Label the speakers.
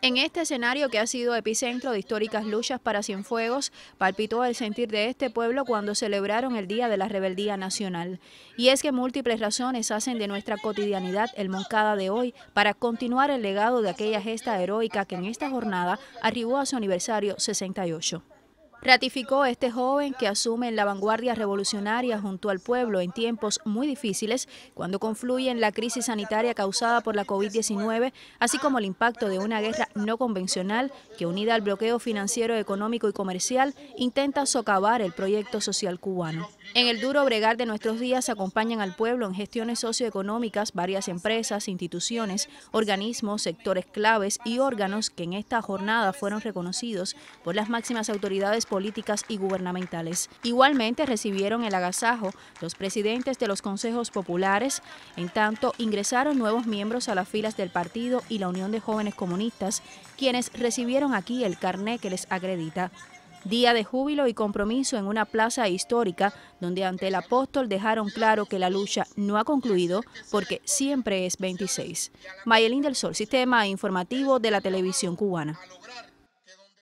Speaker 1: En este escenario que ha sido epicentro de históricas luchas para Cienfuegos, palpitó el sentir de este pueblo cuando celebraron el Día de la Rebeldía Nacional. Y es que múltiples razones hacen de nuestra cotidianidad el Moncada de hoy para continuar el legado de aquella gesta heroica que en esta jornada arribó a su aniversario 68. Ratificó este joven que asume en la vanguardia revolucionaria junto al pueblo en tiempos muy difíciles, cuando confluyen la crisis sanitaria causada por la COVID-19, así como el impacto de una guerra no convencional que, unida al bloqueo financiero, económico y comercial, intenta socavar el proyecto social cubano. En el duro bregar de nuestros días acompañan al pueblo en gestiones socioeconómicas varias empresas, instituciones, organismos, sectores claves y órganos que en esta jornada fueron reconocidos por las máximas autoridades políticas y gubernamentales. Igualmente recibieron el agasajo los presidentes de los consejos populares, en tanto ingresaron nuevos miembros a las filas del partido y la Unión de Jóvenes Comunistas, quienes recibieron aquí el carné que les acredita. Día de júbilo y compromiso en una plaza histórica donde ante el apóstol dejaron claro que la lucha no ha concluido porque siempre es 26. Mayelín del Sol, Sistema Informativo de la Televisión Cubana.